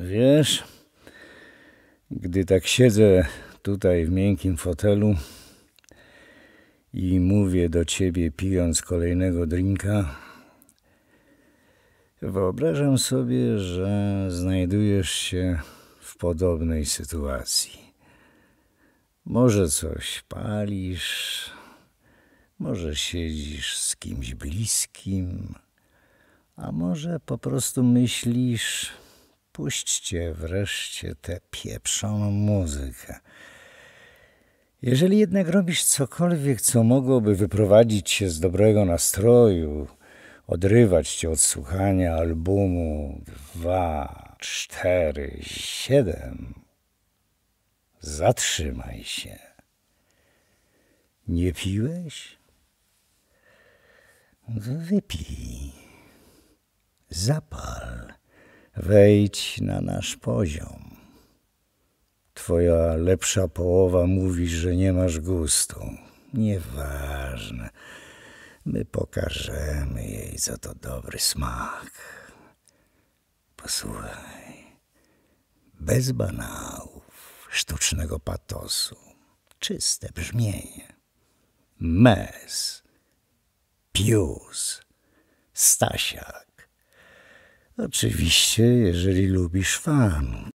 Wiesz, gdy tak siedzę tutaj w miękkim fotelu i mówię do ciebie, pijąc kolejnego drinka, wyobrażam sobie, że znajdujesz się w podobnej sytuacji. Może coś palisz, może siedzisz z kimś bliskim, a może po prostu myślisz, Spuśćcie wreszcie tę pieprzoną muzykę. Jeżeli jednak robisz cokolwiek, co mogłoby wyprowadzić cię z dobrego nastroju, odrywać cię od słuchania albumu dwa, cztery, siedem, zatrzymaj się. Nie piłeś? No wypij. Zapal. Wejdź na nasz poziom. Twoja lepsza połowa mówi, że nie masz gustu. Nieważne. My pokażemy jej, co to dobry smak. Posłuchaj. Bez banałów, sztucznego patosu. Czyste brzmienie. Mes. Pius. Stasiak. Oczywiście, jeżeli lubisz fan.